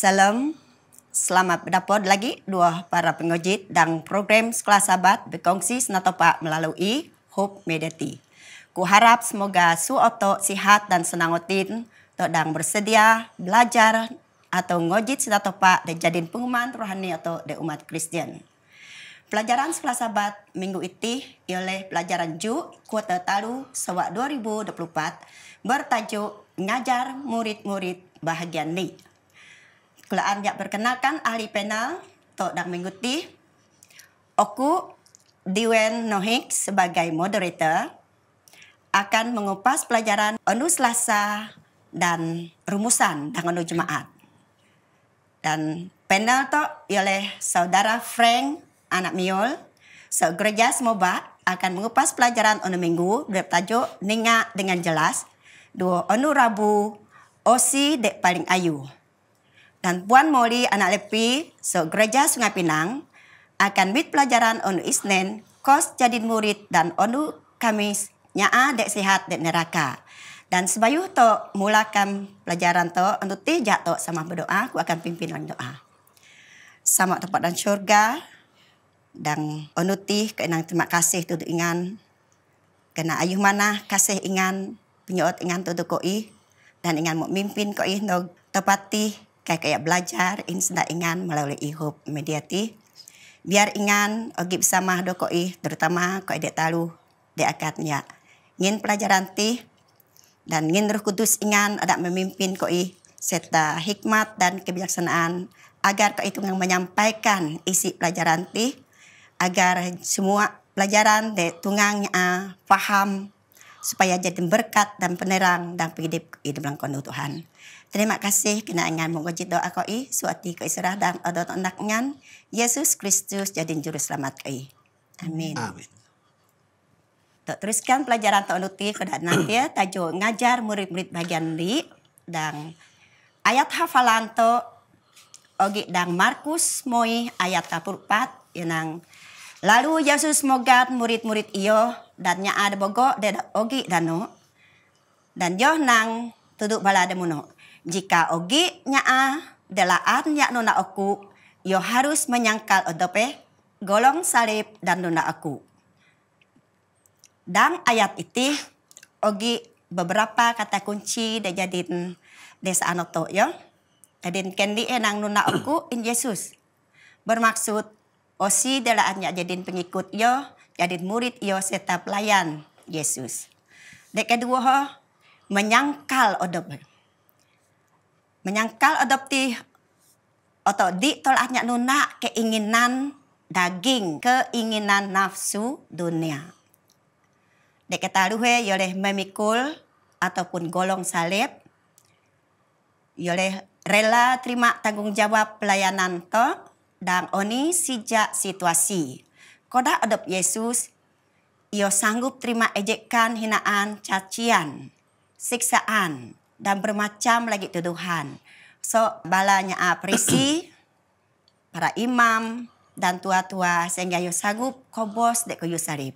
Salam, selamat berdapat lagi dua para pengojit dan program Sekolah Sahabat berkongsi senatopa melalui Hope Medati. Ku harap semoga su otok sihat dan senang otin, dan bersedia belajar atau ngojit senatopa dan jadiin pengumuman rohani atau de umat Kristen. Pelajaran Sekolah Sahabat minggu itu oleh pelajaran Ju kuota talu sewak 2024 bertajuk Ngajar Murid-Murid Bahagian ni. Kula arjak perkenalkan ahli panel Tok Dang Mengguti. Oku Diwen Nohik sebagai moderator akan mengupas pelajaran Onu Selasa dan rumusan dan Onu Jemaat. Dan panel to oleh saudara Frank Anak Miol, so gereja semoba akan mengupas pelajaran Onu Minggu bertajuk Ninga dengan jelas, dua Onu Rabu, Osi dek paling ayu. dan Puan Moli anak Lepi, so gereja Sungai Pinang, akan mit pelajaran onu Isnin, kos jadi murid dan onu Kamis, nyaa dek sehat dek neraka. Dan sebayu to mulakan pelajaran to untuk tijak to sama berdoa, aku akan pimpin orang doa. Sama tempat dan syurga, dan onu tih keenang terima kasih tutu ingan. Kena ayuh mana kasih ingan, penyuat ingan tutu koi, dan ingan mau mimpin koi no tepatih kayak kayak belajar ini sudah ingan melalui ihub mediati biar ingan ogi sama doko ih terutama koi ide talu de akadnya ngin pelajaran ti dan ingin ruh kudus ingan ada memimpin koi ih serta hikmat dan kebijaksanaan agar koi itu menyampaikan isi pelajaran ti agar semua pelajaran de tungangnya ah, paham supaya jadi berkat dan penerang dan hidup hidup langkon Tuhan. Terima kasih kenangan monggo jito i suati ke isurah dan adot anak ngan Yesus Kristus jadi juru selamat koi. Amin. Amin. Tuk teruskan pelajaran tok luti ke nanti ya tajo ngajar murid-murid bagian li dan ayat hafalan to ogi dan Markus moi ayat kapurpat yang lalu Yesus mogat murid-murid iyo dan nya ada bogo dan ogi dano dan nang tuduk balade muno jika ogi nyaa delaan nya nuna aku, yo harus menyangkal odope golong salib dan nuna aku. Dan ayat itu ogi beberapa kata kunci de jadin desa anoto yo. Jadi kendi enang nuna aku in Yesus. Bermaksud osi delaannya jadin pengikut yo, jadin murid yo serta pelayan Yesus. Dek kedua ho, menyangkal odope menyangkal adoptif atau di tolaknya nuna keinginan daging, keinginan nafsu dunia. Diketahui oleh memikul ataupun golong salib, oleh rela terima tanggung jawab pelayanan to dan oni sejak situasi. Koda adop Yesus, ia sanggup terima ejekan, hinaan, cacian, siksaan, dan bermacam lagi tuduhan. So balanya apresi para imam dan tua-tua sehingga yo sagup kobos dek yo sarip.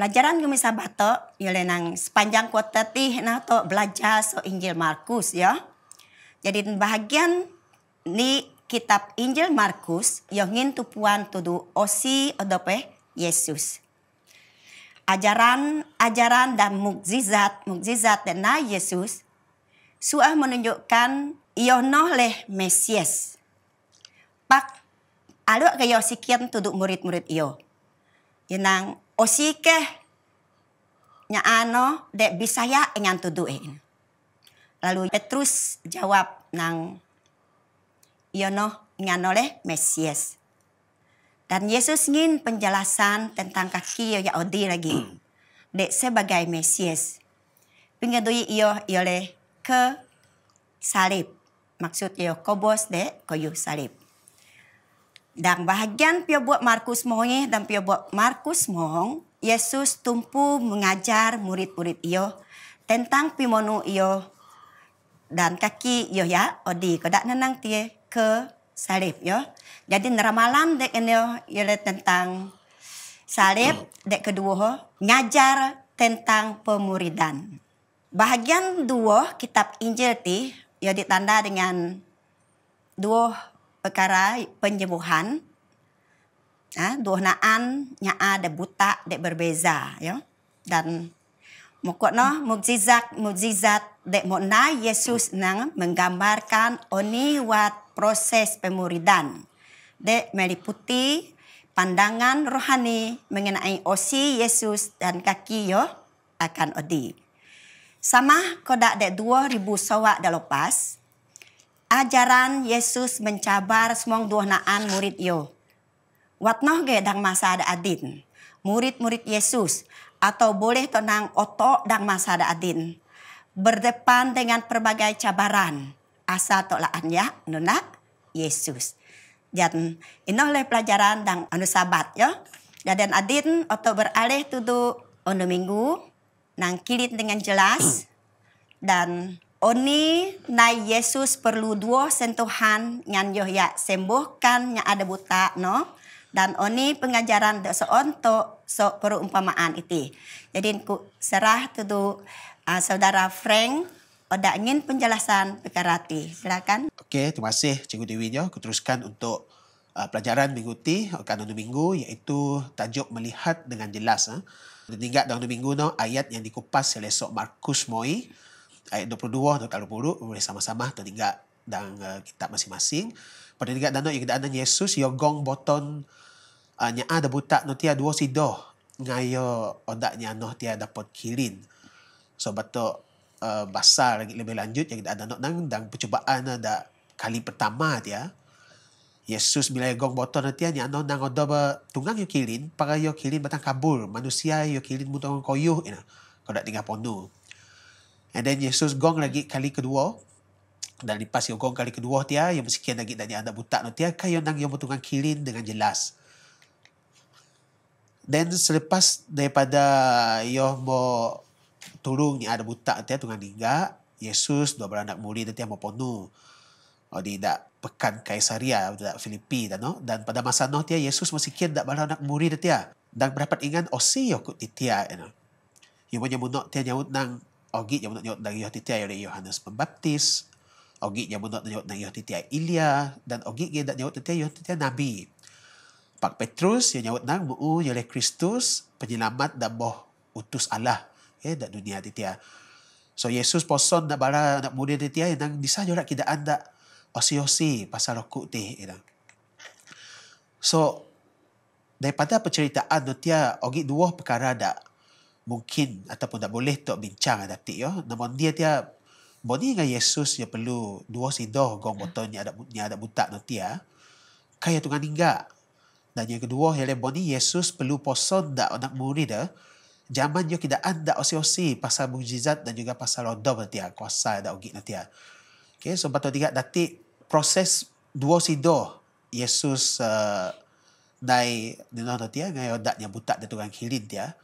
Pelajaran kami sabato yo ya lenang sepanjang kuota tih nato belajar so Injil Markus ya. Jadi bahagian ni kitab Injil Markus yo ngin tupuan tudu osi odope Yesus ajaran-ajaran dan mukjizat-mukjizat dena Yesus suah menunjukkan Yohnoh leh Mesias. Pak alu ke yo sikian tuduk murid-murid iyo. Yenang osike nya ano dek bisaya engan tuduk en. Eh. Lalu Petrus jawab nang Yonoh ngano leh Mesias. Dan Yesus ingin penjelasan tentang kaki ya, ya Odi lagi. Hmm. Dek sebagai Mesias. Pengadui iyo oleh ke salib. Maksud iyo kobos dek koyu salib. Dan bahagian pia buat Markus mohonnya dan pia buat Markus mohong. Yesus tumpu mengajar murid-murid iyo tentang pimonu iyo dan kaki iyo ya odi kodak nenang tie ke salib ya. Jadi neramalam dek ini ialah tentang salib dek kedua ngajar tentang pemuridan. Bahagian dua kitab Injil ti ya ditanda dengan dua perkara penyembuhan. Ah, ha, dua naan nyaa ada buta dek berbeza ya. Dan mukot no mukjizat mukjizat dek mukna Yesus nang menggambarkan oni wat proses pemuridan de meliputi pandangan rohani mengenai osi Yesus dan kaki yo akan odi. Sama kodak dek 2000 sawak sowak lepas, ajaran Yesus mencabar semua dua naan murid yo. Watnoh ge dang masa ada adin, murid-murid Yesus atau boleh tenang otok dang masa ada adin. Berdepan dengan berbagai cabaran asa tolak anya nuna Yesus. Dan oleh pelajaran dan anu sabat ya. Dan adin atau beralih tudu ono anu minggu nang kilit dengan jelas dan oni nai Yesus perlu dua sentuhan yang yo ya sembuhkan yang ada buta no dan oni pengajaran so seonto so perumpamaan itu. Jadi ku serah tudu uh, saudara Frank Oda ingin penjelasan perkara ti. Silakan. Okey, terima kasih Cikgu Dewi jo. Aku teruskan untuk uh, pelajaran minggu ti, akan dalam minggu iaitu tajuk melihat dengan jelas. Ha. Dan tinggal dalam minggu no, ayat yang dikupas oleh Sok Markus Moi ayat 22 dan 30 boleh sama-sama tinggal dalam uh, kitab masing-masing. Pada tinggal dan no, yang kedua Yesus yo gong boton uh, nya ada buta no tiada dua sido ngayo oda nyano tiada dapat kilin. So betul uh, lagi lebih lanjut yang ada nak nang dan percubaan ada lah, kali pertama dia ya. Yesus bila gong botol nanti ni ano nang ada ba tunggang yo kilin para yo kilin batang kabur manusia yo kilin butong koyo ina kau dah tinggal pondo and then Yesus gong lagi kali kedua dan lepas yo gong kali kedua dia ya, yo meskian lagi dan ada buta nanti ya, kayo nang yo butong kilin dengan jelas Then selepas daripada yo mo tolong ni ada butak tu tengah diga Yesus dua beranak murid tu yang mau oh di dak pekan Kaisaria eh, dak Filipi dan no dan pada masa no tia eh, Yesus masih kian dak beranak murid tu ya eh. dan berapa berdapat ingan osi oh, yo kut titia no yo banyak munok tia nyaut nang ogi nyaut nyaut dari yo titia oleh Yohanes Pembaptis ogi yang nyaut nyaut dari yo titia Ilia dan ogi ge dak nyaut titia yo titia nabi Pak Petrus yang nyaut nang buu oleh Kristus penyelamat dan boh utus Allah eh, dan dunia titia. So Yesus poson nak bala nak muda titia yang nang disa jorak kita anda osi-osi pasal rokuk ti. So daripada penceritaan tu tia ogi dua perkara dak mungkin ataupun tak boleh tok bincang ada ti yo. Namun dia tia Bodi dengan Yesus yang perlu dua sidoh gong ni ada ni ada buta nanti Kaya tu kan Dan yang kedua, yang lain Yesus perlu poson dak anak murid dah zaman yo kita ada osi-osi pasal mujizat dan juga pasal roda nanti ah, kuasa ada ogi nanti ya. Ah. Okay, so batu tiga dati proses dua sido Yesus uh, eh, dai dino nanti ya ah, ngayo dak nyambut dak tukang kilit dia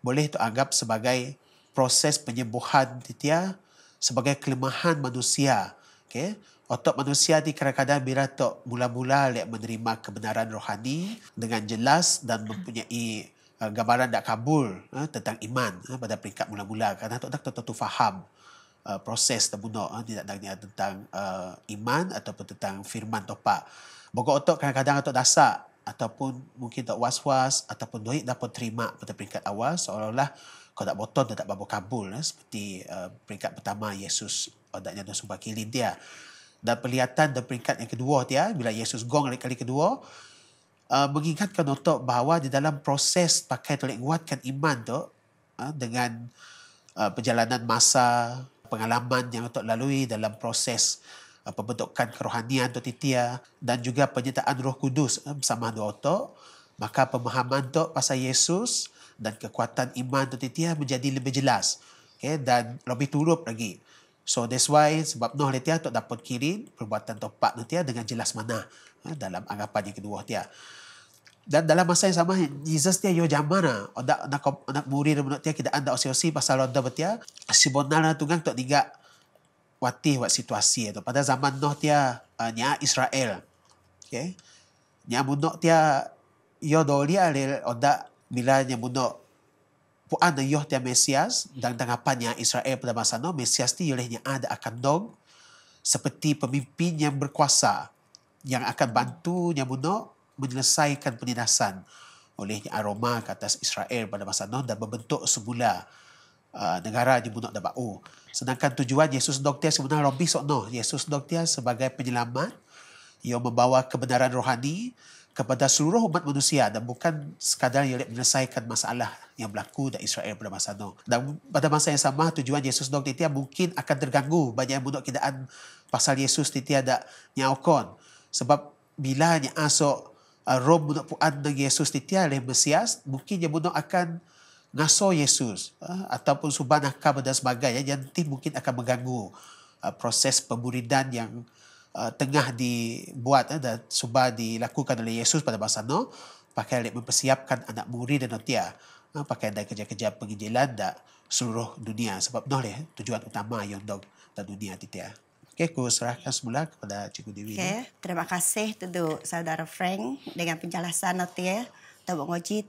boleh tu anggap sebagai proses penyembuhan nanti ya sebagai kelemahan manusia. Okay, otot manusia di kadang bila tu mula-mula lek menerima kebenaran rohani dengan jelas dan mempunyai Ah, gambaran tak kabul uh, tentang iman uh, pada peringkat mula-mula kerana tak tak tentu faham uh, proses terbuno uh, tidak tanya tentang uh, iman ataupun tentang firman topa bogo otak kadang-kadang otak dasar ataupun mungkin tak was-was ataupun doik dapat terima pada peringkat awal seolah-olah kau tak boton tak babo kabul uh, seperti uh, peringkat pertama Yesus adanya dosa bagi dia dan perlihatan dan peringkat yang kedua dia bila Yesus gong kali kedua Uh, mengingatkan untuk bahawa di dalam proses pakai tolik kuatkan iman tu uh, dengan uh, perjalanan masa, pengalaman yang untuk lalui dalam proses uh, pembentukan kerohanian tu titia dan juga penyertaan roh kudus uh, bersama dua otak maka pemahaman tu pasal Yesus dan kekuatan iman tu titia menjadi lebih jelas okay? dan lebih turut lagi so that's why sebab noh letia tu dapat kirim perbuatan topak nanti dengan jelas mana uh, dalam anggapan yang kedua dia dan dalam masa yang sama Jesus dia yo zaman ah ada nak nak murid dan nak tiak kita anda osi-osi pasal ada betia si bonal tu kan tak tiga wati wat situasi itu pada zaman noh dia uh, eh, nya Israel okay nya bunno dia yo doli ale ada bila nya bunno puan yo dia mesias dan tengah panya Israel pada masa noh mesias ti olehnya ada akan dong seperti pemimpin yang berkuasa yang akan bantu nya bunno menyelesaikan penindasan oleh Aroma ke atas Israel pada masa Nuh dan membentuk semula uh, negara di Munak Dabao. Sedangkan tujuan Yesus Doktia sebenarnya Rabbi noh. Yesus Doktia sebagai penyelamat yang membawa kebenaran rohani kepada seluruh umat manusia dan bukan sekadar yang menyelesaikan masalah yang berlaku di Israel pada masa itu. Dan pada masa yang sama, tujuan Yesus dok titia mungkin akan terganggu banyak yang menduk keadaan pasal Yesus titia tak nyawakan. Sebab bila dia asok Ah, rob budak puan dengan Yesus titia oleh Mesias, mungkin dia budak akan ngaso Yesus uh, ataupun suban akab dan sebagainya yang nanti mungkin akan mengganggu ah, proses pemuridan yang tengah dibuat dan suba dilakukan oleh Yesus pada masa no pakai oleh mempersiapkan anak murid dan notia pakai dari kerja-kerja penginjilan dan seluruh dunia sebab no leh ya, tujuan utama yang dog dan dunia titia. Okey, aku serahkan semula kepada Cikgu Dewi. Okey, terima kasih tu Saudara Frank dengan penjelasan nanti ya. Tuan Bok Ngoji,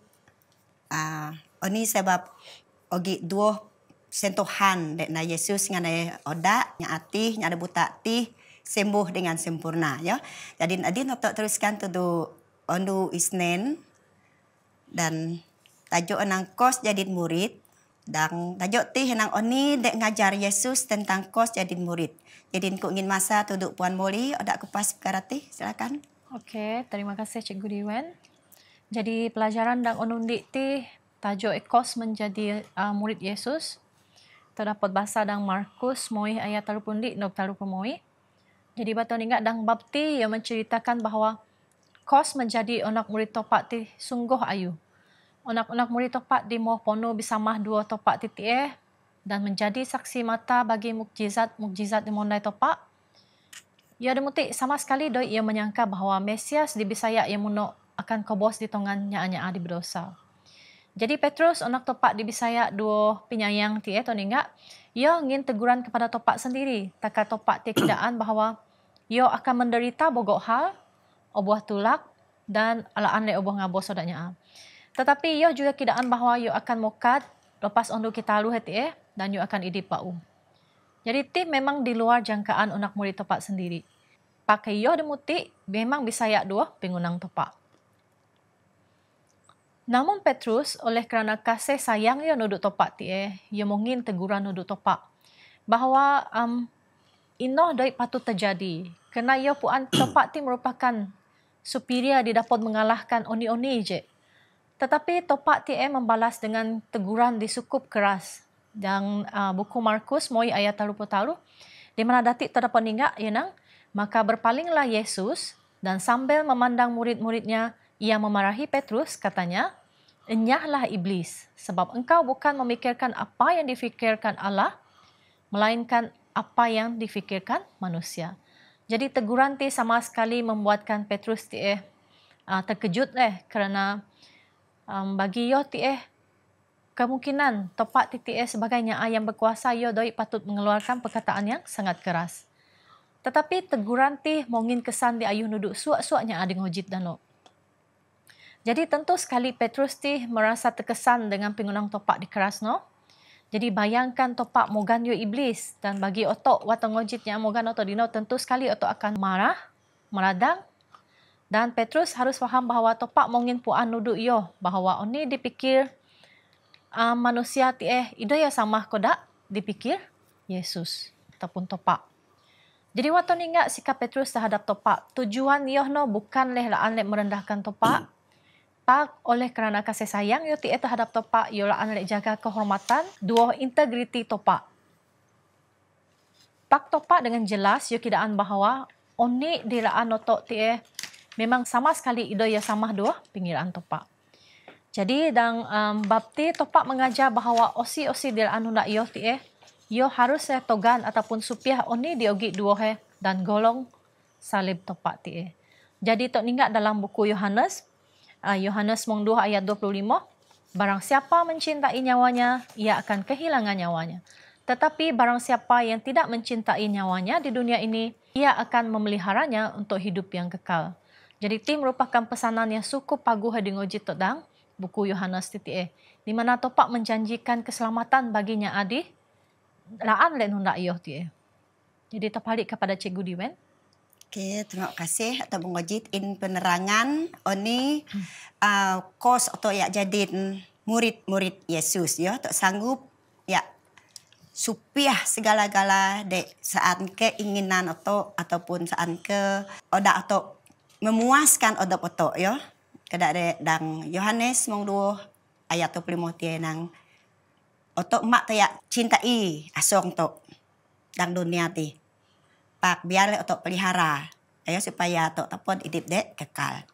uh, ah, ini sebab ogi dua sentuhan dengan Yesus dengan ada odak, yang atih, yang ada buta atih, sembuh dengan sempurna. Ya. Jadi, nanti nanti teruskan tu tu Ondu Isnen dan tajuk enang kos jadi murid. Dan tajuk tih, henang oni dek ngajar Yesus tentang kos jadi murid. Jadi nku ingin masa tuduk Puan Moli, ada aku pas perkara ti, silakan. Okey, terima kasih Cikgu Diwen. Jadi pelajaran dan onundi ti tajuk e kos menjadi uh, murid Yesus. Terdapat bahasa dan Markus moih ayat talupundi nok talupumoi. Jadi batu ingat dan bapti yang menceritakan bahawa kos menjadi anak murid topak ti sungguh ayu anak-anak murid topak di Moh Pono bisamah dua topak titik eh dan menjadi saksi mata bagi mukjizat-mukjizat di Mondai topak. Ia demutik sama sekali doi ia menyangka bahawa Mesias di Bisaya ia muno akan kobos di tongannya hanya adi berdosa. Jadi Petrus anak topak di Bisaya dua penyayang ti eh toninga. Ia ingin teguran kepada topak sendiri takat topak ti keadaan bahawa ia akan menderita bogok hal obuah tulak dan alaan le obuah ngabos sodanya. Ah. Tetapi ia juga kiraan bahawa ia akan mokat lepas ondo kita lalu hati eh dan ia akan idip pau. Um. Jadi tip memang di luar jangkaan anak murid tepat sendiri. Pakai ia demuti memang bisa ya dua pengunang tepat. Namun Petrus oleh kerana kasih sayang ia nuduk tepat ti eh, ia mungkin teguran nuduk tepat bahawa um, inoh doi patut terjadi kerana ia puan tepat ti merupakan superior di dapat mengalahkan oni-oni je. Tetapi Topak TM membalas dengan teguran disukup keras. Dan uh, ah, buku Markus, Moi ayat talupu talu, di mana datik terdapat ingat, ya nang, maka berpalinglah Yesus dan sambil memandang murid-muridnya, ia memarahi Petrus, katanya, Enyahlah iblis, sebab engkau bukan memikirkan apa yang difikirkan Allah, melainkan apa yang difikirkan manusia. Jadi teguran ti sama sekali membuatkan Petrus ti eh, ah, terkejut eh kerana um, bagi yo ti eh kemungkinan tempat TTS sebagainya yang berkuasa yo doi patut mengeluarkan perkataan yang sangat keras. Tetapi teguran ti mungkin kesan di ayuh nuduk suak-suaknya ada ngojit dan lo. Jadi tentu sekali Petrus ti merasa terkesan dengan pengunang topak di keras no. Jadi bayangkan topak mogan yo iblis dan bagi otok watang ngojitnya mogan otok dino tentu sekali otok akan marah, meradang dan Petrus harus faham bahawa topak mungkin puan nuduk yo bahawa oni dipikir uh, manusia ti eh ida ya sama kodak dipikir Yesus ataupun topak. Jadi waktu ni ingat sikap Petrus terhadap topak, tujuan yo no bukan leh laan leh merendahkan topak. Tak oleh kerana kasih sayang yo ti eh terhadap topak, yo laan leh jaga kehormatan, dua integriti topak. Tak topak dengan jelas yo kidaan bahawa oni dilaan otok ti eh memang sama sekali ida ya sama dua pinggiran topak. Jadi dang um, bapti topak mengajar bahawa osi osi dia anu nak yo ti eh yo harus saya eh, togan ataupun supiah oni diogi dua he eh, dan golong salib topak ti eh. Jadi tok ningat dalam buku Yohanes uh, Yohanes uh, mong 2 ayat 25 barang siapa mencintai nyawanya ia akan kehilangan nyawanya. Tetapi barang siapa yang tidak mencintai nyawanya di dunia ini, ia akan memeliharanya untuk hidup yang kekal. Jadi ti merupakan pesanan yang suku paguh di ngoji todang buku Yohanes titi e di mana topak menjanjikan keselamatan baginya adi laan le nunda iyo ti e. Jadi terbalik kepada Cikgu Diwen. Okay, terima kasih atau mengajit in penerangan oni hmm. uh, kos atau ya jadin murid-murid Yesus ya tak sanggup ya supiah segala-gala dek saat keinginan atau ataupun saat ke odak atau memuaskan odop otok yo kada ada dang Yohanes mong dua ayat 25 tie nang otok mak taya cintai asong to dang dunia ti pak biar le otok pelihara ayo supaya to tapon idip de kekal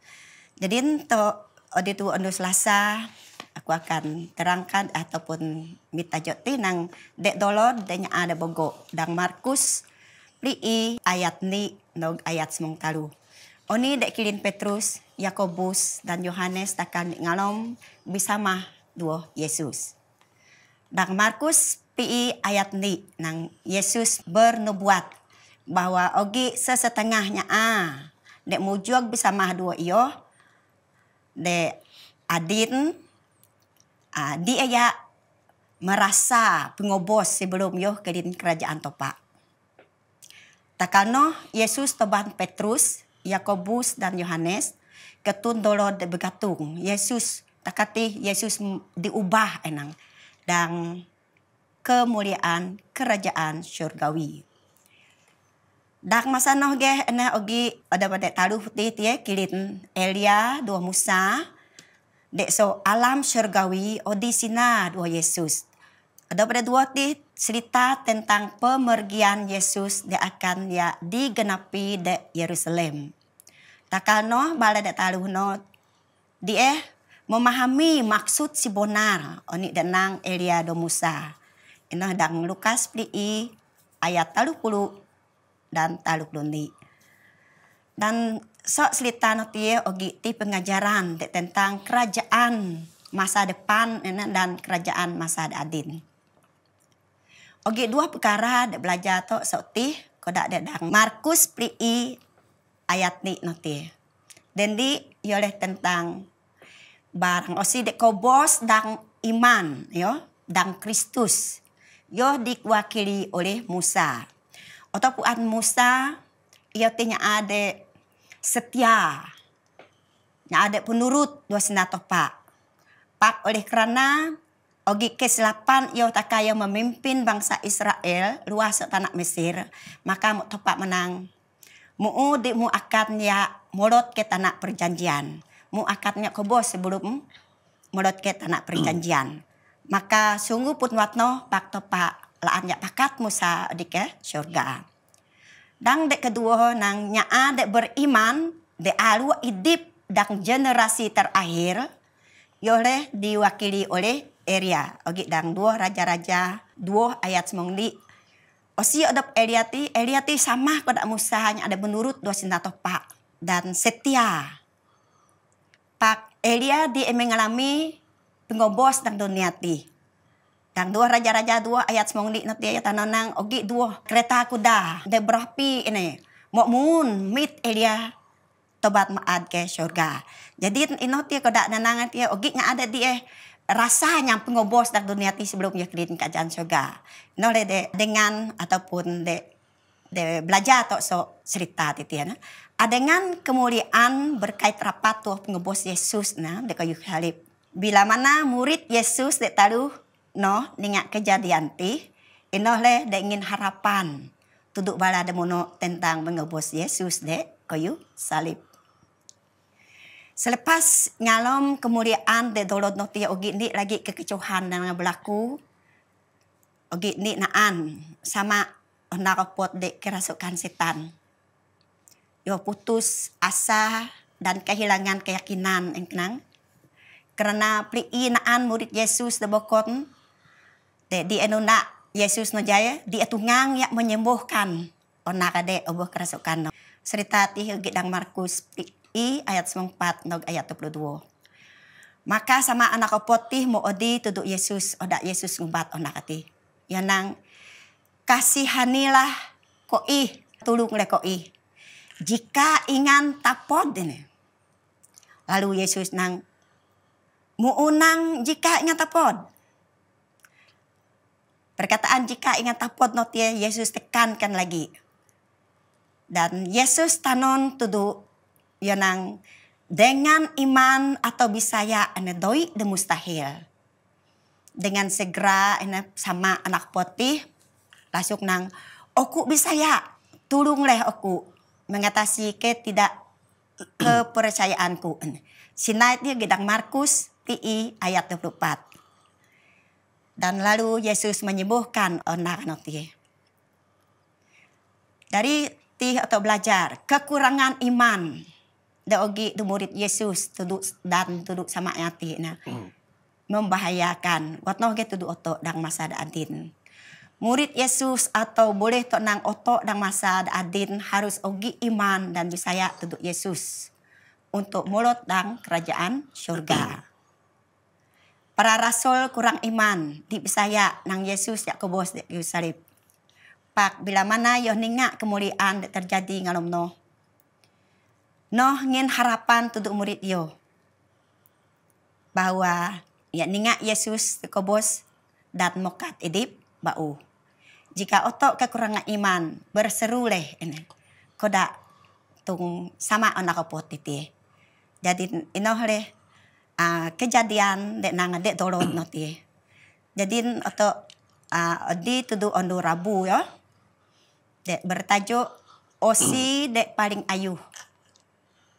jadi to odi tu ondo selasa aku akan terangkan ataupun minta ti nang dek dolor dan ada bogo dang Markus pri ayat ni nog ayat semong taruh. Oni dek kilin Petrus, Yakobus dan Yohanes takkan ngalom bisa mah Yesus. Dan Markus pi ayat ni nang Yesus bernubuat bahwa ogi sesetengahnya ah dek mujog bisa mah iyo dek adin ah, dia merasa pengobos sebelum yo kedin kerajaan topa. Takano Yesus toban Petrus Yakobus dan Yohanes ketun dolo de begatung Yesus takati Yesus diubah enang dan kemuliaan kerajaan surgawi. Dak masa noh ge ene ogi ada pada taruh putih tie kilit Elia dua Musa dek so alam surgawi odi sina dua Yesus ada pada dua di cerita tentang pemergian Yesus dia akan ya digenapi di Yerusalem. Takano bala no di eh memahami maksud si bonar onik denang Elia do Musa. Ina dang Lukas i ayat talu puluh dan talu lundi. Dan sok selita notie ogi ti pengajaran tentang kerajaan masa depan dan kerajaan masa adin. Oke dua perkara dek belajar to sotih kodak dedang. Markus prii ayat ni dan di yoleh tentang barang osi dek bos dang iman yo dang Kristus yo diwakili oleh Musa. Atau puan Musa ia tanya ada setia. Nya ada penurut dua pak. Pak oleh kerana Ogi ke-8 Yotaka yang memimpin bangsa Israel luas tanah Mesir, maka mu topak menang. Mu di mu akadnya mulut ke tanah perjanjian. Mu akadnya kebos sebelum mulut ke tanah perjanjian. Maka sungguh pun watno pak topak laannya pakat Musa di ke syurga. Dang dek kedua nang nyaa dek beriman dek alu idip dang generasi terakhir. Yoleh diwakili oleh area ogi dang dua raja-raja dua ayat semongli Osi ada Eliati, Eliati sama pada Musa hanya ada menurut dua sinta Pak dan setia. Pak Elia di mengalami pengobos dan Ti, Dang dua raja-raja dua ayat semongli nanti ayat tanonang ogi dua kereta kuda. De ini, ini? mun mit Elia tobat maad ke surga. Jadi ino ko dak nanangan tia ogi nga ada di eh rasanya pengobos dak dunia ti sebelum ya ka jan soga. No le de dengan ataupun de de belajar atau so cerita ti tia na. Adengan kemuliaan berkait rapat tuh pengobos Yesus na de kayu salib. Bila mana murid Yesus de taruh no ningak kejadian ti ino le de ingin harapan tuduk bala mono tentang pengobos Yesus de kayu salib. Selepas ngalom kemuliaan de dolod noti ogi ni lagi kekecohan dan berlaku. Ogi ni naan sama naropot de kerasukan setan. Yo putus asa dan kehilangan keyakinan engkenang. Karena pri naan murid Yesus de bokon. De di enuna Yesus no jaya di etungang yak menyembuhkan onakade obuh kerasukan. Cerita tih dang Markus I ayat 94 nog ayat 22. Maka sama anak opotih mau odi tuduk Yesus, odak Yesus ngumbat onak ati. Ya nang kasihanilah i tulung le ih Jika ingan tapod ini. Lalu Yesus nang muunang jika ingan tapod. Perkataan jika ingat tapod notie Yesus tekankan lagi. Dan Yesus tanon tuduk Yonang dengan iman atau bisaya ane doi de mustahil. Dengan segera ane sama anak putih langsung nang oku bisaya tulung leh aku mengatasi ke tidak kepercayaanku. Sinait dia gedang Markus TI ayat 24. Dan lalu Yesus menyembuhkan anak-anak Dari tih atau belajar kekurangan iman ogi tu murid Yesus tuduk dan tuduk sama hati, na hmm. membahayakan watno ge tuduk otok dang masa da adin murid Yesus atau boleh to nang otok dang masa da adin harus ogi iman dan bisaya tuduk Yesus untuk mulut dang kerajaan surga hmm. para rasul kurang iman di bisaya nang Yesus ya kebos di salib pak bila mana yo ningak kemuliaan terjadi ngalomno noh ngin harapan tuduk murid yo. Bahwa ya ninga Yesus kobos dat mokat edip bau. Jika otok kekurangan iman berseru leh ini. Koda tung sama anak kopot titi. Jadi inoh leh uh, kejadian dek nang dek dolot noti. Jadi otok uh, di tuduh ondo rabu yo Dek bertajuk osi dek paling ayuh.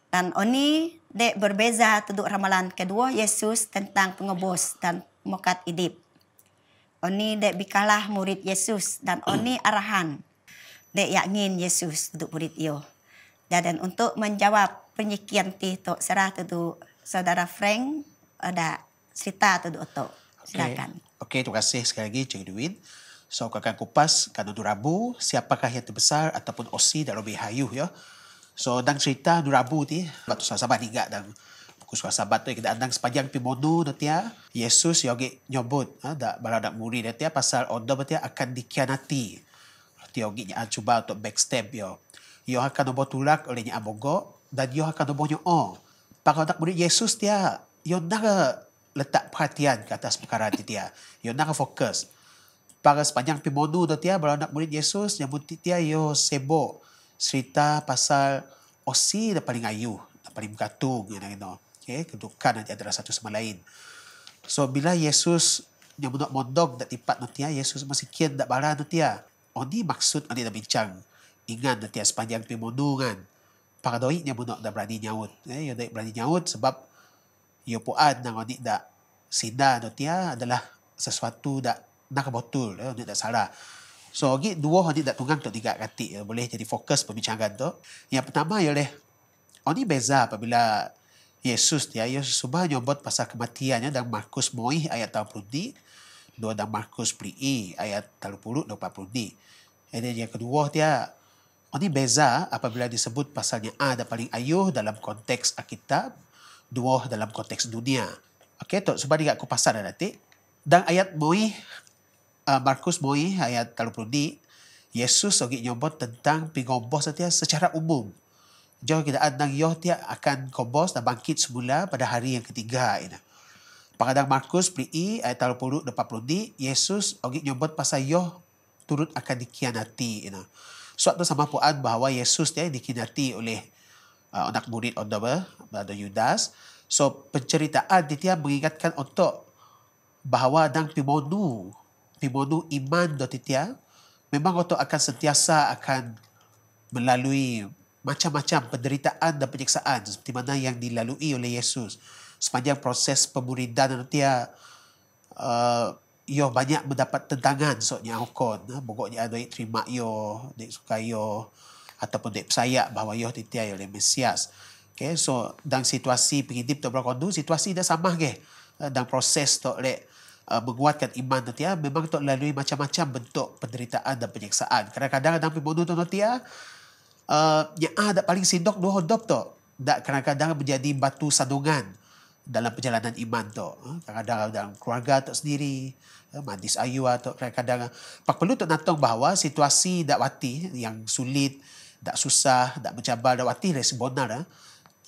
Dan ini de berbeza tuduk ramalan kedua Yesus tentang pengebos dan mokat idip. Oni de bikalah murid Yesus dan oni arahan de yakin Yesus tuduk murid yo. Dan untuk menjawab penyikian ti to serah tuduk saudara Frank ada cerita tuduk to. Silakan. Oke, okay. okay, terima kasih sekali lagi Cik Duit, So, kakak kupas kado Rabu, siapakah yang terbesar ataupun osi dalam Hayu ya. So dalam cerita du Rabu ti, batu sa sabat tiga dang pukul sa sabat tu kita andang sepanjang pimono nanti Yesus yogi nyobot, ha, dak baradak murid nanti pasal odo berarti akan dikianati. Nanti yogi nya cuba untuk backstab yo. Yo akan nobo tulak oleh nya abogo dan yo akan nobo nyo Pada tak murid Yesus dia, yo nak letak perhatian ke atas perkara ti dia. Yo nak fokus. Pakau sepanjang pimono nanti ya baradak murid Yesus dia ti dia yo sebo cerita pasal osi dan paling ayu dan paling bergantung yang know. okay, kedudukan nanti antara satu sama lain so bila Yesus yang menurut mondok dan tipat nanti ah, Yesus masih kian tak barang nanti ah. oh maksud nanti dah bincang ingat nanti sepanjang pemundungan para doi yang menurut dan berani nyawut eh, yang doi berani nyawut sebab yang puan dan nanti dah sindar nanti adalah sesuatu dah nak betul eh, nanti salah So, lagi dua hari tak tunggang tu tiga kati ya. boleh jadi fokus pembicaraan tu. Yang pertama ialah, ini oh, beza apabila Yesus dia, ya, Yesus subah nyobot pasal kematiannya dan Markus Moih ayat puluh di, dua dan Markus Prii ayat 30 dan 40 di. Jadi yang kedua dia, ini oh, beza apabila disebut pasalnya A dan paling ayuh dalam konteks Alkitab, dua dalam konteks dunia. Okey, tu sebab dia aku pasal lah nanti. Dan ayat Moih uh, Markus Boi ayat 30 di Yesus ogi nyobo tentang pingobos setia secara umum. Jauh kita adang Yoh tia akan kobos dan bangkit semula pada hari yang ketiga ini. Pakadang Markus pri ayat 30 dan 40 di Yesus ogi nyobo pasal Yoh turut akan dikhianati ini. Suatu sama puan bahawa Yesus dia dikianati oleh uh, anak murid Odoba pada Yudas. So penceritaan dia mengingatkan untuk bahawa dang pimodu pimono iman do titia, memang waktu akan sentiasa akan melalui macam-macam penderitaan dan penyeksaan seperti mana yang dilalui oleh Yesus sepanjang proses pemuridan nanti eh, yo uh, banyak mendapat tentangan soknya akon nah, bogoknya ada yang terima yo dek suka yo ataupun dek percaya bahawa yo titia oleh Mesias okay so dalam situasi pengintip tu berkondu situasi dah sama ke eh, dalam proses tu lek like, uh, menguatkan iman tu ya, memang tu lalui macam-macam bentuk penderitaan dan penyeksaan. Kadang-kadang dalam pembunuh tu nanti ya, uh, yang ada ah, paling sindok dua hodop tu. Dan kadang-kadang menjadi batu sandungan dalam perjalanan iman tu. Ah, kadang-kadang dalam keluarga tu sendiri, ah, madis ayu atau kadang-kadang. Pak perlu tu nantong bahawa situasi dak wati yang sulit, dak susah, dak mencabar, dak wati dari sebenar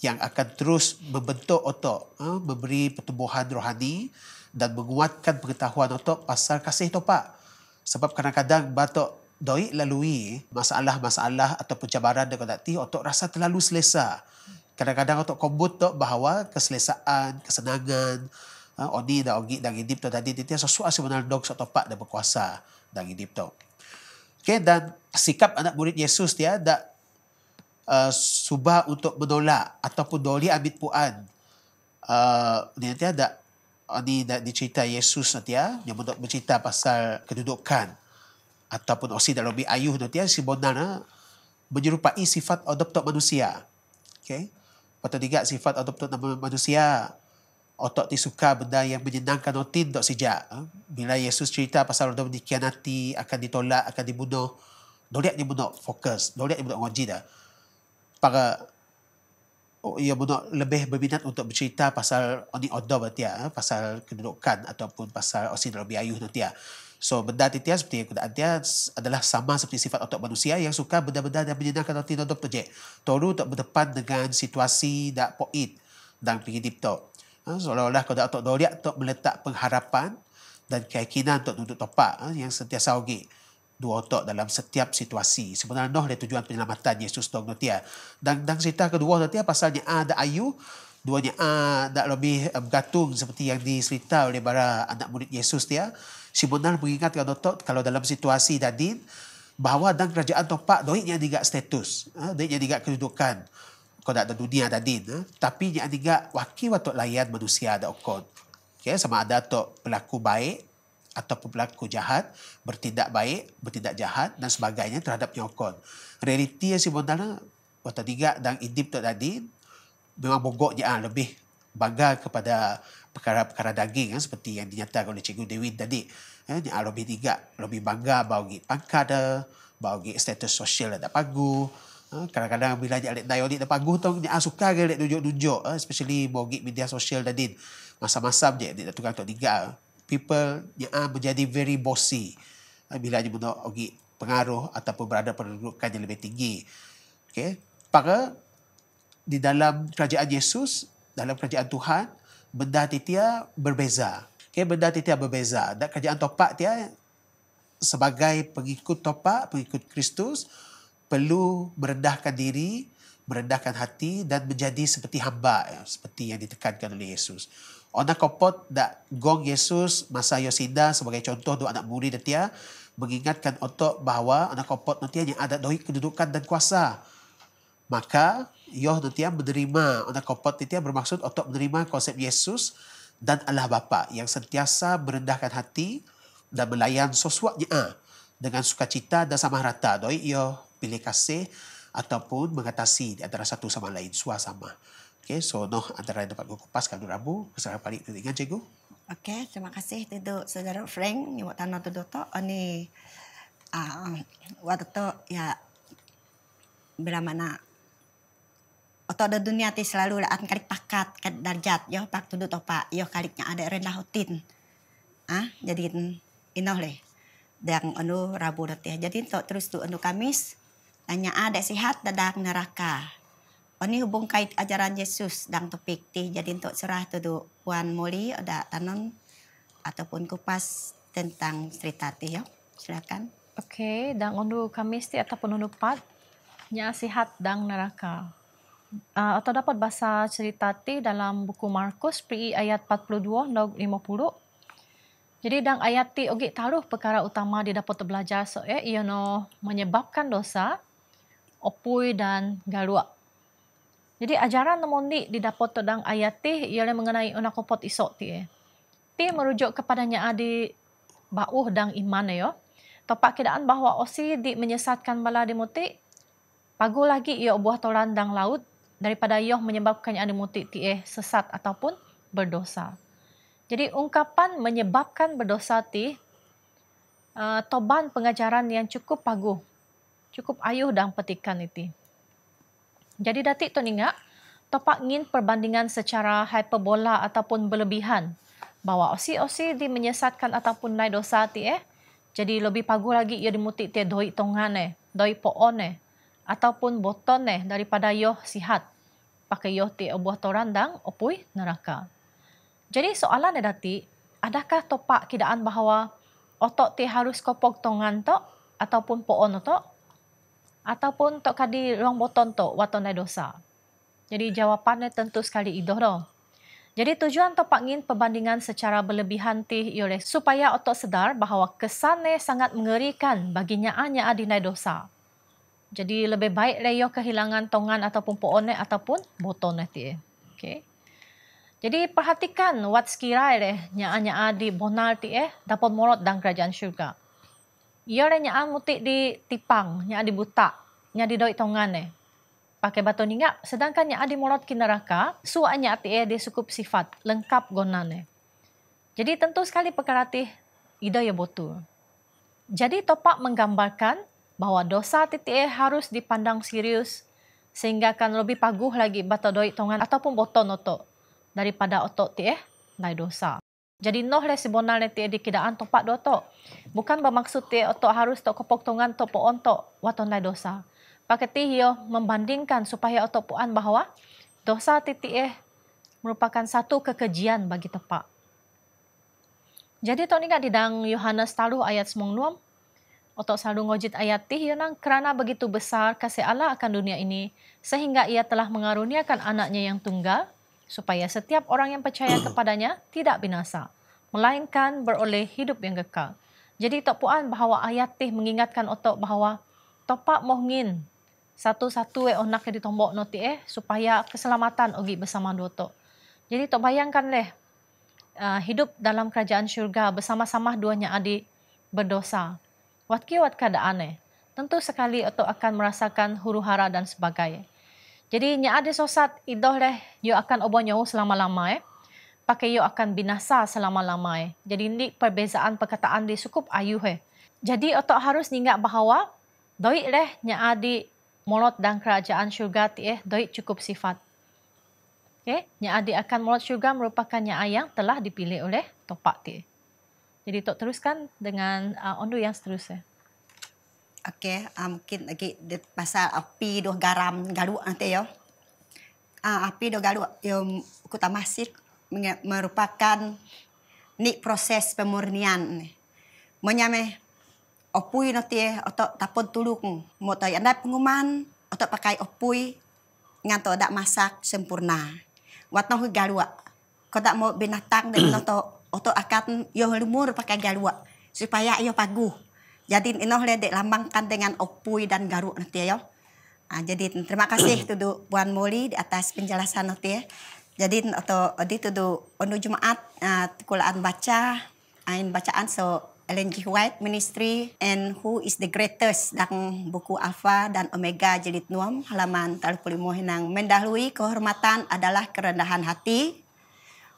yang akan terus membentuk otak, memberi pertumbuhan rohani, dan menguatkan pengetahuan untuk pasal kasih tu pak. Sebab kadang-kadang batuk doi lalui masalah-masalah atau pencabaran dengan hati untuk rasa terlalu selesa. Kadang-kadang untuk kombut tu bahawa keselesaan, kesenangan, ah, odi dan ogi dan hidup tu tadi, dia sesuatu sebenarnya dong satu pak dan berkuasa dan hidup tu. Okay, dan sikap anak murid Yesus dia tak uh, ah, subah untuk menolak ataupun doli ambil puan. Uh, dia tiada ni ah, nak dicerita Yesus nanti ya. Dia nak bercita pasal kedudukan. Ataupun osi dalam lebih ayuh nanti ya. Si Bonar ha, menyerupai sifat adoptok manusia. Okay. Patut tiga sifat nama manusia. Otok ti suka benda yang menyenangkan otin dok sija. Bila Yesus cerita pasal orang dikianati, akan ditolak, akan dibunuh. Doliak dia bunuh fokus. Doliak dia bunuh ngaji dah. Para oh, ia ya, benar lebih berminat untuk bercerita pasal oni odo nanti ya, eh, pasal kedudukan ataupun pasal osin lebih ayuh nanti ya. So benda titia ya, seperti yang kudaan dia adalah sama seperti sifat otak manusia yang suka benda-benda yang menyenangkan hati nonton projek. Toru untuk berdepan dengan situasi tak poin dan pingin dipto. Ha, eh, Seolah-olah kudaan otak doriak untuk meletak pengharapan dan keyakinan untuk duduk topak eh, yang sentiasa ogek. Okay dua otak dalam setiap situasi. Sebenarnya noh ada tujuan penyelamatan Yesus tu dia. Dan dan cerita kedua nanti pasalnya A dan Ayu, duanya A dak lebih bergantung seperti yang diserita oleh para anak murid Yesus dia. Sebenarnya mengingat kepada otak kalau dalam situasi dadin bahawa dan kerajaan topak doiknya juga status, ha, doiknya juga kedudukan. Kau tak dunia tadi. Ha. Tapi dia juga wakil atau layan manusia ada okon. Okay, sama ada tok pelaku baik atau pelaku jahat bertindak baik, bertindak jahat dan sebagainya terhadap nyokon. Realiti yang sebenarnya Kota Tiga dan Idib tu tadi memang bogok je ah, lebih bangga kepada perkara-perkara daging eh, seperti yang dinyatakan oleh Cikgu Dewi tadi. Eh, yang ah, lebih tiga, lebih bangga bau git pangkat dia, bau status sosial dah pagu. Eh, kadang-kadang bila dia lihat dayo dia pagu tu, dia suka dia lihat tunjuk eh, especially bau media sosial tadi. Masa-masa je, dia tukang tu tiga people yang uh, ah, menjadi very bossy uh, bila dia mempunyai pengaruh ataupun berada pada kedudukan yang lebih tinggi. Okay. Para di dalam kerajaan Yesus, dalam kerajaan Tuhan, benda titia berbeza. Okay, benda titia berbeza. Dan kerajaan topak dia sebagai pengikut topak, pengikut Kristus, perlu merendahkan diri, merendahkan hati dan menjadi seperti hamba, seperti yang ditekankan oleh Yesus. Ona kopot da gong Yesus masa Yosida sebagai contoh dua anak muri dia mengingatkan otok bahawa anak kopot nanti hanya ada doi kedudukan dan kuasa. Maka Yoh nanti menerima anak kopot nanti bermaksud otok menerima konsep Yesus dan Allah Bapa yang sentiasa merendahkan hati dan melayan sesuatnya ah, dengan sukacita dan sama rata. Doi Yoh pilih kasih ataupun mengatasi di antara satu sama lain suasama. Okay, so noh antara yang dapat gue kupas kalau Rabu, kesalahan balik tu dengan cikgu. oke terima kasih tu saudara Frank ni buat tanah tu doto oh ni waktu tu ya bila mana atau ada dunia ti selalu akan kali pakat kad darjat yo pak tuduh pak yo kaliknya ada rendah hutin ah jadi inoh leh dan anu rabu nanti jadi to terus tu anu kamis tanya ada ah, sihat dadak neraka Ini hubung kait ajaran Yesus dan topik ti jadi untuk serah tu tu Puan Moli ada tanon ataupun kupas tentang cerita ti yo. Silakan. Okey, dan undu kami ti ataupun undu pat nya sihat dan neraka. Uh, atau dapat bahasa cerita ti dalam buku Markus pri ayat 42 50. Jadi dan ayat ti ogi taruh perkara utama dia dapat belajar so eh, ia no menyebabkan dosa opui dan galuak. Jadi ajaran namun di di dapat tentang ayat ti ialah mengenai anak kopot isok ti. Ti merujuk kepadanya adi bauh dan iman yo. Ya. Topak keadaan bahwa osi di menyesatkan bala di muti pagu lagi ia buah toran dan laut daripada ia menyebabkan adi muti ti eh sesat ataupun berdosa. Jadi ungkapan menyebabkan berdosa ti uh, eh, toban pengajaran yang cukup pagu. Cukup ayuh dan petikan itu. Jadi datik tu ingat, topak ingin perbandingan secara hyperbola ataupun berlebihan. Bahawa osi-osi di menyesatkan ataupun naik dosa ti eh. Jadi lebih pagu lagi ia dimutik ti doi tongan eh, doi poon eh. Ataupun boton eh daripada yoh sihat. Pakai yoh ti obuah torandang opui neraka. Jadi soalan eh datik, adakah topak kidaan bahawa otok ti harus kopok tongan tok ataupun poon otok? ataupun tok kadi ruang boton tok waton ai dosa. Jadi jawapannya tentu sekali idoh doh. Jadi tujuan tok pangin perbandingan secara berlebihan ti ialah supaya otok sedar bahawa kesannya sangat mengerikan bagi nyaanya adinai dosa. Jadi lebih baik leyo kehilangan tongan ataupun poone ataupun boton ti. Okey. Jadi perhatikan wat sekirai leh nyaanya adi bonal ti eh dapat morot dan kerajaan syurga. Ia ada nyaa mutik di tipang, nyaa di buta, nyaa di doi tongan eh. Pakai batu ningak, sedangkan nyaa di morot kinaraka, suak nyaa ti eh di sukup sifat, lengkap gonane. Eh. Jadi tentu sekali perkara ti, ida ya botul. Jadi topak menggambarkan bahwa dosa titik eh harus dipandang serius sehingga akan lebih paguh lagi batu doi tongan ataupun botol noto daripada otok ti eh, dosa. Jadi noh le lah sebonar ne ti edik kidaan tok pak doto. Bukan bermaksud ti otok harus tok kepok tongan tok poon tok waton lai dosa. Paketi hio membandingkan supaya otok puan bahwa dosa titi eh merupakan satu kekejian bagi tepak. Jadi tok ingat di dang Yohanes taluh ayat semong nuam. Otok selalu ngojit ayat ti hio nang kerana begitu besar kasih Allah akan dunia ini sehingga ia telah mengaruniakan anaknya yang tunggal supaya setiap orang yang percaya kepadanya tidak binasa, melainkan beroleh hidup yang kekal. Jadi Tok Puan bahawa ayat teh mengingatkan otok bahawa topak mohngin satu-satu eh onak yang ditombok noti eh supaya keselamatan ogi bersama dua tok. Jadi tok bayangkan leh uh, hidup dalam kerajaan syurga bersama-sama duanya adik berdosa. Wat ki wat keadaan eh. Tentu sekali otok akan merasakan huru hara dan sebagainya. Jadi nya ada sosat idoh leh yo akan obo nyau selama-lama eh. Pakai yo akan binasa selama-lama eh. Jadi ini perbezaan perkataan di cukup ayu eh. Jadi otak harus ingat bahawa doi leh nya adi molot dan kerajaan syurga ti eh doi cukup sifat. Okay, nya adi akan molot syurga merupakan nya ayang telah dipilih oleh topak ti. Jadi tok teruskan dengan uh, ondu yang seterusnya. Eh. Okey, uh, ah, mungkin lagi de, pasal api doh garam galuk ah, nanti yo. Uh, api doh galuk yo kota masjid merupakan ni proses pemurnian ni. Menyame opui nanti eh atau tapon tulung mau tanya anda pengumuman atau pakai opui ngan tak masak sempurna. Watno hu galua. Kau tak mau binatang dengan atau atau akan yo lumur pakai galua supaya yo paguh. Jadi inoh le dilambangkan dengan opui dan garuk nanti ya. Ah, jadi terima kasih tu Puan Moli di atas penjelasan nanti ya. Jadi atau di tu du ondo Jumat uh, ah, kulaan baca ain ah, bacaan so Ellen G. White Ministry and Who is the Greatest dan buku Alpha dan Omega jilid nuam halaman talpulimu hinang mendahului kehormatan adalah kerendahan hati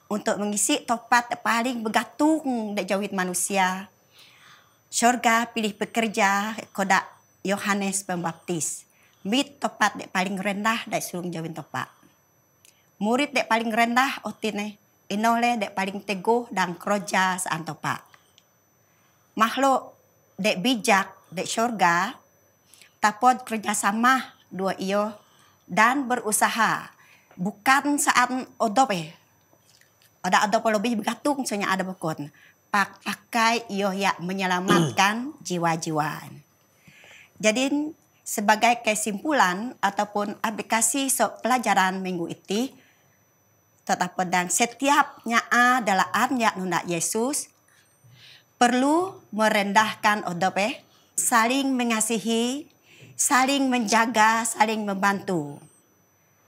untuk mengisi topat paling bergantung dek jawit manusia. syurga pilih pekerja koda Yohanes Pembaptis. Mit topat dek paling rendah dek sulung jawin topat Murid dek paling rendah otine. Eh, inole dek paling teguh dan kerja saan Makhluk dek bijak dek syurga Tapot kerjasama dua iyo dan berusaha. Bukan saat odope. eh. Ada odope lebih bergantung soalnya ada bekon pakai Yohya menyelamatkan jiwa-jiwa. Jadi sebagai kesimpulan ataupun aplikasi so, pelajaran minggu itu tetap pedang setiap nyaa adalah yak nuna Yesus perlu merendahkan odope, saling mengasihi, saling menjaga, saling membantu.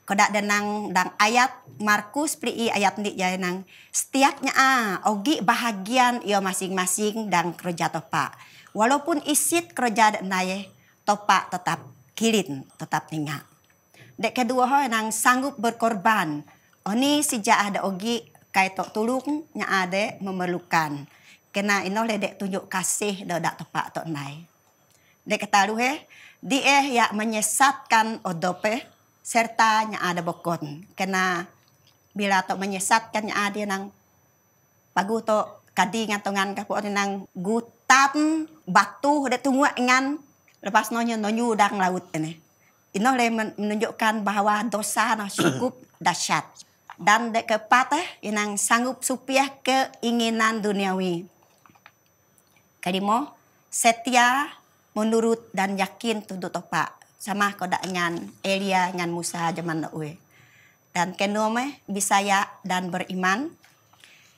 Kodak denang dang ayat Markus prii ayat ni jaya nang setiapnya a ah, ogi bahagian yo masing-masing dang kerja topa. Walaupun isit kerja naye topa tetap kilin tetap ninga. Dek kedua ho nang sanggup berkorban. Oni sejak ada ogi kaito tulung nya ade memerlukan. Kena ino ledek tunjuk kasih dak topa to nai. Dek ketaruh he, dia eh ya menyesatkan odope serta nya ada bokon kena bila to menyesatkan nya ada nang pagu to kadi ngatongan kapu nang gutam batu de tungua ngan lepas nonyo nonyu udang laut ini ino le menunjukkan bahwa dosa no cukup dahsyat dan de kepat eh inang sanggup supiah keinginan duniawi kadimo setia menurut dan yakin tuntut pak sama ko da ngan Elia ngan Musa zaman na ue. Dan kenome eh, bisaya dan beriman.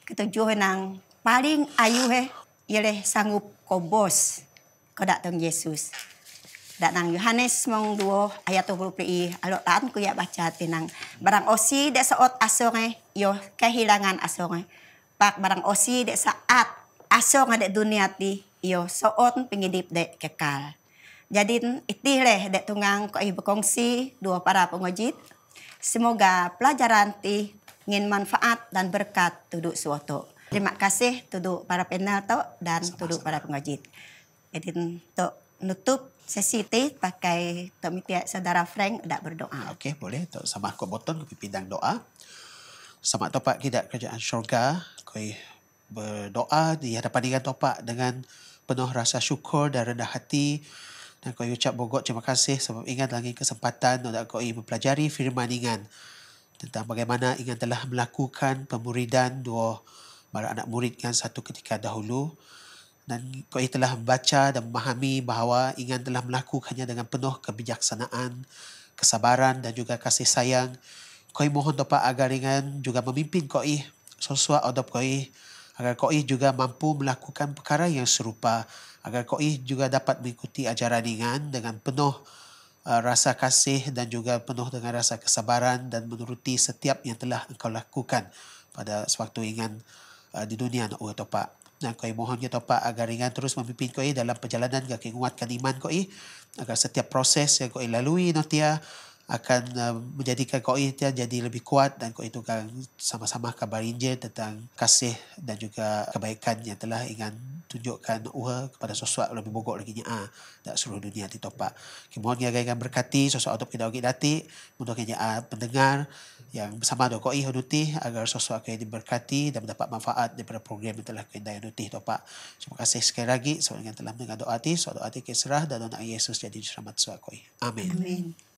Ketujuh nang paling ayu he eh, yele sanggup ko bos ko da tong Yesus. Dan nang Yohanes mong duo ayat 20 alo taan ko ya baca tinang barang osi de saot asonge eh, yo kehilangan asonge. Pak barang osi de saat asonge de dunia ti yo soon pingidip de kekal. Jadi itih leh dek tungang ko ih berkongsi dua para pengajit. Semoga pelajaran ti ngin manfaat dan berkat tuduk suatu. Terima kasih tuduk para panel tu dan tuduk para pengajit. Jadi untuk nutup sesi ti pakai tok mitiak saudara Frank dak berdoa. Ah, okey boleh tok sama ko boton pipidang doa. Sama tempat kita kerajaan syurga, koi berdoa di hadapan dengan topak dengan penuh rasa syukur dan rendah hati dan kau ucap bogot terima kasih sebab ingat lagi kesempatan untuk kau ingin mempelajari firman ingat tentang bagaimana ingat telah melakukan pemuridan dua para anak murid yang satu ketika dahulu dan kau ingin telah membaca dan memahami bahawa ingat telah melakukannya dengan penuh kebijaksanaan, kesabaran dan juga kasih sayang. Kau ingin mohon dapat agar ingat juga memimpin kau ingin sesuai adab kau ingin agar kau juga mampu melakukan perkara yang serupa agar koi juga dapat mengikuti ajaran ringan dengan penuh uh, rasa kasih dan juga penuh dengan rasa kesabaran dan menuruti setiap yang telah engkau lakukan pada sewaktu ringan uh, di dunia nak uat topak. Dan koi mohon ya topak agar ringan terus memimpin koi dalam perjalanan gak kuatkan iman koi agar setiap proses yang koi lalui nanti akan uh, menjadikan Korintian jadi lebih kuat dan itu Korintian sama-sama kabar Injil tentang kasih dan juga kebaikan yang telah ingin tunjukkan uha kepada sosok lebih bogok lagi nya ah, dan seluruh dunia di topak. Okay, mohon dia akan berkati sosok atau kita ogi dati untuk kita ah, pendengar yang bersama dengan Koi Hoduti agar sosok akan diberkati dan mendapat manfaat daripada program yang telah kita Hoduti topak. Terima kasih sekali lagi sebab yang telah mendengar doa ti, doa ti kesrah dan doa Yesus jadi selamat suak Koi. Amin. Amin.